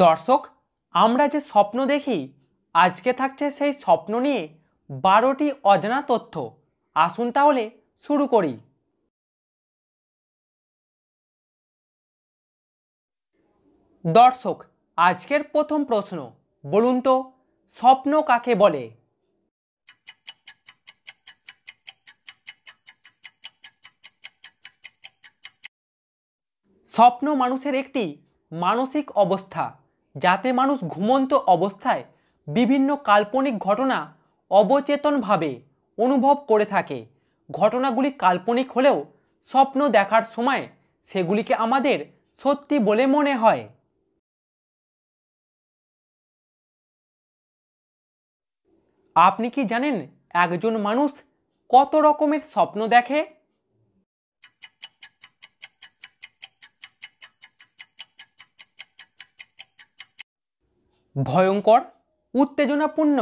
দর্শক আমরা যে স্বপ্ন দেখি আজকে থাকছে সেই স্বপ্ন নিয়ে বারোটি অজানা তথ্য আসুন তাহলে শুরু করি দর্শক আজকের প্রথম প্রশ্ন বলুন তো স্বপ্ন কাকে বলে স্বপ্ন মানুষের একটি মানসিক অবস্থা যাতে মানুষ ঘুমন্ত অবস্থায় বিভিন্ন কাল্পনিক ঘটনা অবচেতনভাবে অনুভব করে থাকে ঘটনাগুলি কাল্পনিক হলেও স্বপ্ন দেখার সময় সেগুলিকে আমাদের সত্যি বলে মনে হয় আপনি কি জানেন একজন মানুষ কত রকমের স্বপ্ন দেখে ভয়ঙ্কর উত্তেজনাপূর্ণ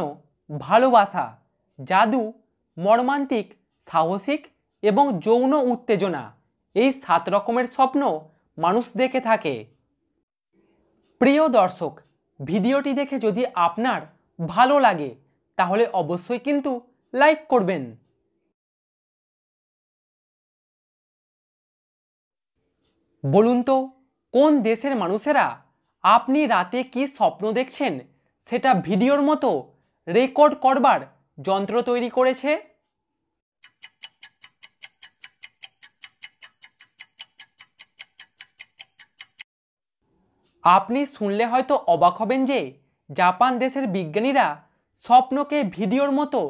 ভালোবাসা জাদু মর্মান্তিক সাহসিক এবং যৌন উত্তেজনা এই সাত রকমের স্বপ্ন মানুষ দেখে থাকে প্রিয় দর্শক ভিডিওটি দেখে যদি আপনার ভালো লাগে তাহলে অবশ্যই কিন্তু লাইক করবেন বলুন তো কোন দেশের মানুষেরা আপনি রাতে কি স্বপ্ন দেখছেন সেটা ভিডিওর মতো রেকর্ড করবার যন্ত্র তৈরি করেছে আপনি শুনলে হয়তো অবাক হবেন যে জাপান দেশের বিজ্ঞানীরা স্বপ্নকে ভিডিওর মতো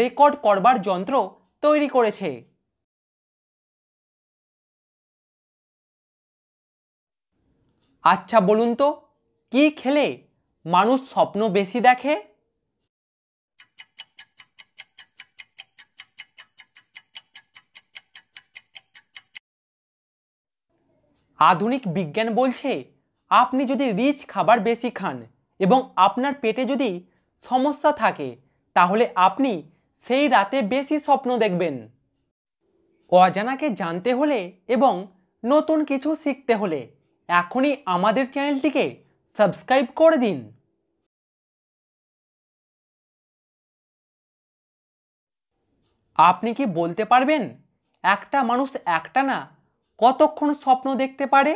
রেকর্ড করবার যন্ত্র তৈরি করেছে আচ্ছা বলুন তো কি খেলে মানুষ স্বপ্ন বেশি দেখে আধুনিক বিজ্ঞান বলছে আপনি যদি রিচ খাবার বেশি খান এবং আপনার পেটে যদি সমস্যা থাকে তাহলে আপনি সেই রাতে বেশি স্বপ্ন দেখবেন অজানাকে জানতে হলে এবং নতুন কিছু শিখতে হলে এখনই আমাদের চ্যানেলটিকে সাবস্ক্রাইব করে দিন আপনি কি বলতে পারবেন একটা মানুষ একটা না কতক্ষণ স্বপ্ন দেখতে পারে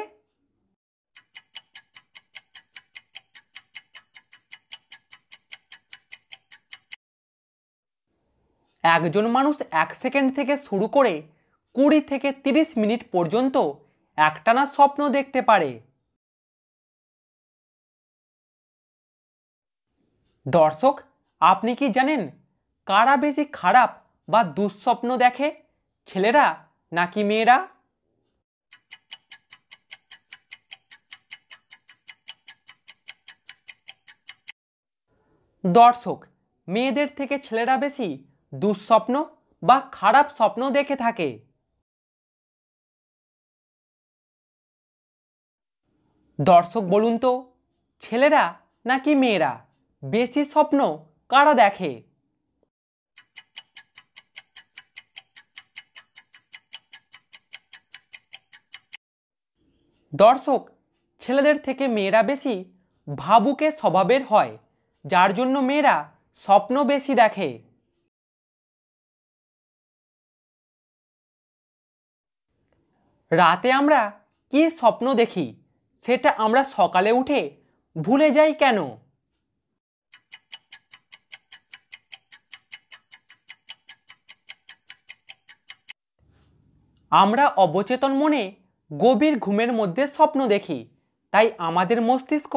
একজন মানুষ এক সেকেন্ড থেকে শুরু করে কুড়ি থেকে তিরিশ মিনিট পর্যন্ত একটানা স্বপ্ন দেখতে পারে দর্শক আপনি কি জানেন কারা বেশি খারাপ বা দুঃস্বপ্ন দেখে ছেলেরা নাকি মেয়েরা দর্শক মেয়েদের থেকে ছেলেরা বেশি দুঃস্বপ্ন বা খারাপ স্বপ্ন দেখে থাকে দর্শক বলুন তো ছেলেরা নাকি মেয়েরা বেশি স্বপ্ন কারা দেখে দর্শক ছেলেদের থেকে মেয়েরা বেশি ভাবুকে স্বভাবের হয় যার জন্য মেয়েরা স্বপ্ন বেশি দেখে রাতে আমরা কি স্বপ্ন দেখি সেটা আমরা সকালে উঠে ভুলে যাই কেন আমরা অবচেতন মনে গভীর ঘুমের মধ্যে স্বপ্ন দেখি তাই আমাদের মস্তিষ্ক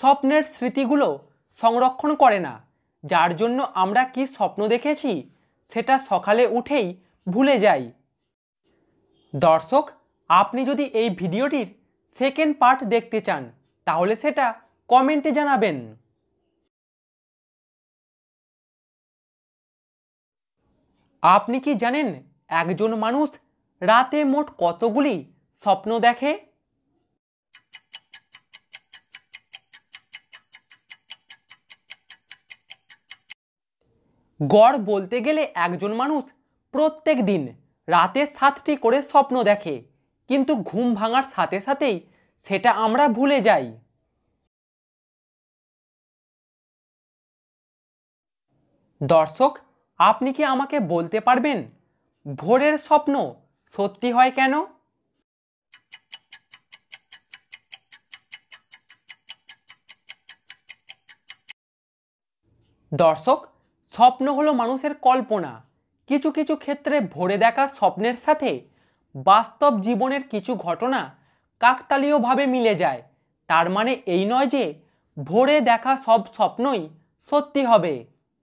স্বপ্নের স্মৃতিগুলো সংরক্ষণ করে না যার জন্য আমরা কি স্বপ্ন দেখেছি সেটা সকালে উঠেই ভুলে যাই দর্শক আপনি যদি এই ভিডিওটির সেকেন্ড পার্ট দেখতে চান তাহলে সেটা কমেন্টে জানাবেন আপনি কি জানেন একজন মানুষ রাতে মোট কতগুলি স্বপ্ন দেখে গড় বলতে গেলে একজন মানুষ প্রত্যেক দিন রাতে সাতটি করে স্বপ্ন দেখে কিন্তু ঘুম ভাঙার সাথে সাথেই সেটা আমরা ভুলে যাই দর্শক আপনি কি আমাকে বলতে পারবেন ভোরের স্বপ্ন সত্যি হয় কেন দর্শক স্বপ্ন হলো মানুষের কল্পনা কিছু কিছু ক্ষেত্রে ভোরে দেখা স্বপ্নের সাথে বাস্তব জীবনের কিছু ঘটনা কাকতালীয়ভাবে মিলে যায় তার মানে এই নয় যে ভোরে দেখা সব স্বপ্নই সত্যি হবে